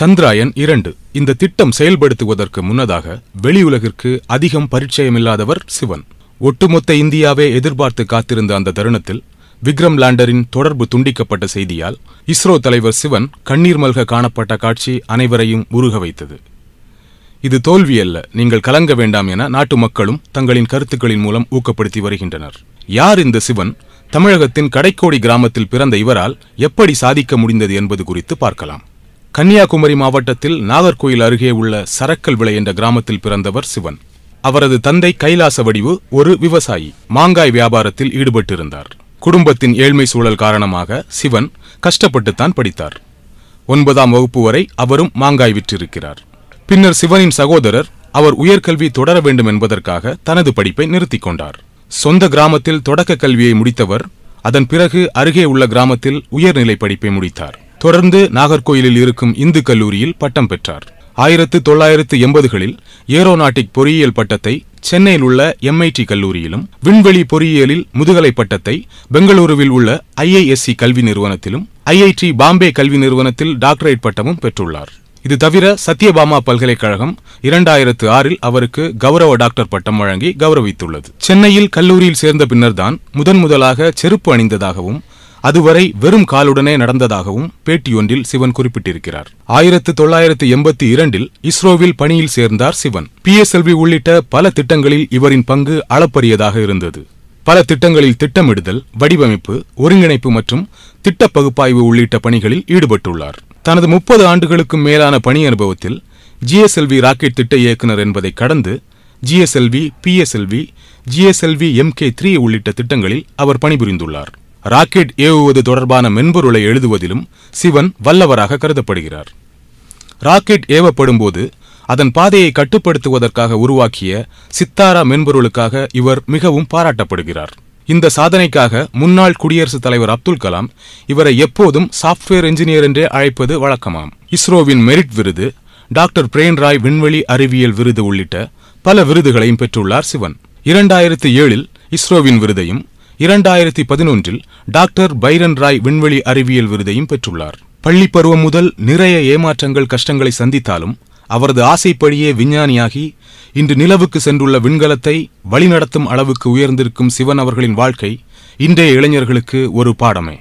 சந்திராயன் இரண்டு இந்த திட்டம் செயல்படுத்துவதற்கு முன்னதாக வெளியுலகிற்கு அதிகம் பரிச்சயமில்லாதவர் சிவன் ஒட்டுமொத்த இந்தியாவே எதிர்பார்த்து காத்திருந்த அந்த தருணத்தில் விக்ரம் லேண்டரின் தொடர்பு துண்டிக்கப்பட்ட செய்தியால் இஸ்ரோ தலைவர் சிவன் கண்ணீர் மல்க காணப்பட்ட காட்சி அனைவரையும் உருக வைத்தது இது தோல்வியல்ல நீங்கள் கலங்க வேண்டாம் என நாட்டு மக்களும் தங்களின் கருத்துக்களின் மூலம் ஊக்கப்படுத்தி வருகின்றனர் யார் இந்த சிவன் தமிழகத்தின் கடைக்கோடி கிராமத்தில் பிறந்த இவரால் எப்படி சாதிக்க முடிந்தது என்பது குறித்து பார்க்கலாம் கன்னியாகுமரி மாவட்டத்தில் நாகர்கோயில் அருகே உள்ள சரக்கல் விளை என்ற கிராமத்தில் பிறந்தவர் சிவன் அவரது தந்தை கைலாச வடிவு ஒரு விவசாயி மாங்காய் வியாபாரத்தில் ஈடுபட்டிருந்தார் குடும்பத்தின் ஏழ்மை சூழல் காரணமாக சிவன் கஷ்டப்பட்டுத்தான் படித்தார் ஒன்பதாம் வகுப்பு வரை அவரும் மாங்காய் விற்றிருக்கிறார் பின்னர் சிவனின் சகோதரர் அவர் உயர்கல்வி தொடர வேண்டும் என்பதற்காக தனது படிப்பை நிறுத்திக் கொண்டார் சொந்த கிராமத்தில் தொடக்க கல்வியை முடித்தவர் அதன் பிறகு அருகே உள்ள கிராமத்தில் உயர்நிலை படிப்பை முடித்தார் தொடர்ந்து நாகர்கோயிலில் இருக்கும் இந்து கல்லூரியில் பட்டம் பெற்றார் ஆயிரத்து தொள்ளாயிரத்து எண்பதுகளில் ஏரோநாட்டிக் பொறியியல் பட்டத்தை சென்னையில் உள்ள எம்ஐடி கல்லூரியிலும் விண்வெளி பொறியியலில் முதுகலை பட்டத்தை பெங்களூருவில் உள்ள ஐஐஎஸ்சி கல்வி நிறுவனத்திலும் ஐஐடி பாம்பே கல்வி நிறுவனத்தில் டாக்டரேட் பட்டமும் பெற்றுள்ளார் இது தவிர சத்யபாமா பல்கலைக்கழகம் இரண்டாயிரத்து ஆறில் அவருக்கு கௌரவ டாக்டர் பட்டம் வழங்கி கௌரவித்துள்ளது சென்னையில் கல்லூரியில் சேர்ந்த பின்னர்தான் முதன் முதலாக செருப்பு அணிந்ததாகவும் அதுவரை வெறும் காலுடனே நடந்ததாகவும் பேட்டியொன்றில் சிவன் குறிப்பிட்டிருக்கிறார் ஆயிரத்து தொள்ளாயிரத்து எண்பத்தி இரண்டில் இஸ்ரோவில் பணியில் சேர்ந்தார் சிவன் பிஎஸ்எல்வி உள்ளிட்ட பல திட்டங்களில் இவரின் பங்கு அளப்பரியதாக இருந்தது பல திட்டங்களில் திட்டமிடுதல் வடிவமைப்பு ஒருங்கிணைப்பு மற்றும் திட்ட பகுப்பாய்வு உள்ளிட்ட பணிகளில் ஈடுபட்டுள்ளார் தனது முப்பது ஆண்டுகளுக்கும் மேலான பணி அனுபவத்தில் ஜிஎஸ்எல்வி ராக்கெட் திட்ட இயக்குநர் என்பதை கடந்து GSLV PSLV GSLV MK three உள்ளிட்ட திட்டங்களில் அவர் பணிபுரிந்துள்ளார் ராக்கெட் ஏவுவது தொடர்பான மென்பொருளை எழுதுவதிலும் சிவன் வல்லவராக கருதப்படுகிறார் ராக்கெட் ஏவப்படும் போது அதன் பாதையை கட்டுப்படுத்துவதற்காக உருவாக்கிய சித்தாரா மென்பொருளுக்காக இவர் மிகவும் பாராட்டப்படுகிறார் இந்த சாதனைக்காக முன்னாள் குடியரசுத் தலைவர் அப்துல் கலாம் இவரை எப்போதும் சாஃப்ட்வேர் என்ஜினியர் என்றே அழைப்பது வழக்கமாம் இஸ்ரோவின் மெரிட் விருது டாக்டர் பிரேன்ராய் விண்வெளி அறிவியல் விருது உள்ளிட்ட பல விருதுகளையும் பெற்றுள்ளார் சிவன் இரண்டாயிரத்தி ஏழில் இஸ்ரோவின் விருதையும் இரண்டாயிரத்தி பதினொன்றில் டாக்டர் பைரன் ராய் விண்வெளி அறிவியல் விருதையும் பெற்றுள்ளார் பள்ளிப்பருவம் முதல் நிறைய ஏமாற்றங்கள் கஷ்டங்களை சந்தித்தாலும் அவரது ஆசைப்படியே விஞ்ஞானியாகி இன்று நிலவுக்கு சென்றுள்ள விண்கலத்தை வழிநடத்தும் அளவுக்கு உயர்ந்திருக்கும் சிவன் அவர்களின் வாழ்க்கை இன்றைய இளைஞர்களுக்கு ஒரு பாடமே